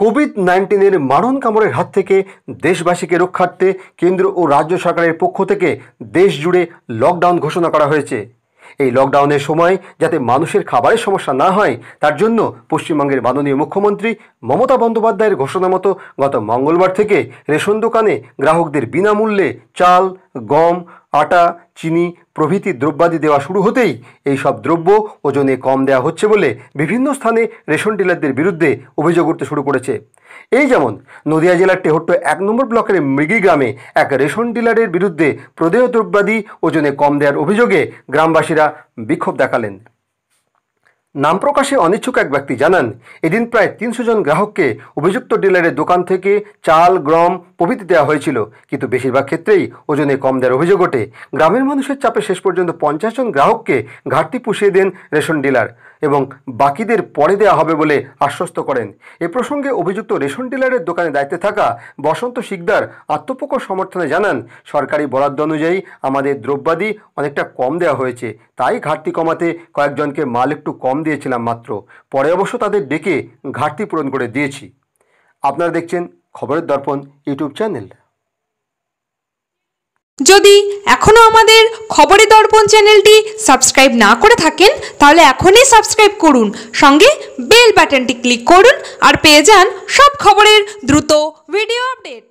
Covid নাইন্টিনের মারণ কামড়ের হাত থেকে দেশবাসীকে রক্ষার্থে কেন্দ্র ও রাজ্য সরকারের পক্ষ থেকে দেশ জুড়ে লকডাউন ঘোষণা করা হয়েছে এই লকডাউনের সময় যাতে মানুষের খাবারের সমস্যা না হয় তার জন্য পশ্চিমবঙ্গের মাননীয় মুখ্যমন্ত্রী মমতা বন্দ্যোপাধ্যায়ের ঘোষণা মতো গত মঙ্গলবার থেকে রেশন দোকানে গ্রাহকদের বিনামূল্যে চাল গম আটা চিনি প্রভৃতি দ্রব্যাদি দেওয়া শুরু হতেই এই সব দ্রব্য ওজনে কম দেওয়া হচ্ছে বলে বিভিন্ন স্থানে রেশন ডিলারদের বিরুদ্ধে অভিযোগ উঠতে শুরু করেছে এই যেমন নদিয়া জেলার টেহট্ট এক নম্বর ব্লকের মৃগি গ্রামে এক রেশন ডিলারের বিরুদ্ধে প্রদেয় দ্রব্যাদি ওজনে কম দেওয়ার অভিযোগে গ্রামবাসীরা বিক্ষোভ দেখালেন নাম প্রকাশে অনিচ্ছুক এক ব্যক্তি জানান এদিন প্রায় তিনশো জন গ্রাহককে অভিযুক্ত ডিলারের দোকান থেকে চাল গম প্রভৃতি দেওয়া হয়েছিল কিন্তু বেশিরভাগ ক্ষেত্রেই ওজনে কম দেওয়ার অভিযোগ ওঠে গ্রামের মানুষের চাপে শেষ পর্যন্ত পঞ্চাশ জন গ্রাহককে ঘাটতি পুষিয়ে দেন রেশন ডিলার এবং বাকিদের পরে দেওয়া হবে বলে আশ্বস্ত করেন এ প্রসঙ্গে অভিযুক্ত রেশন ডিলারের দোকানে দায়িত্বে থাকা বসন্ত শিকদার আত্মপক্ষ সমর্থনে জানান সরকারি বরাদ্দ অনুযায়ী আমাদের দ্রব্যাদি অনেকটা কম দেওয়া হয়েছে তাই ঘাটতি কমাতে কয়েকজনকে মাল একটু কম দিয়েছিলাম মাত্র পরে অবশ্য তাদের ডেকে ঘাটতি পূরণ করে দিয়েছি আপনারা দেখছেন খবরের দর্পণ ইউটিউব চ্যানেল যদি এখনও আমাদের খবরের দর্পণ চ্যানেলটি সাবস্ক্রাইব না করে থাকেন তাহলে এখনই সাবস্ক্রাইব করুন সঙ্গে বেল বাটনটি ক্লিক করুন আর পেয়ে যান সব খবরের দ্রুত ভিডিও আপডেট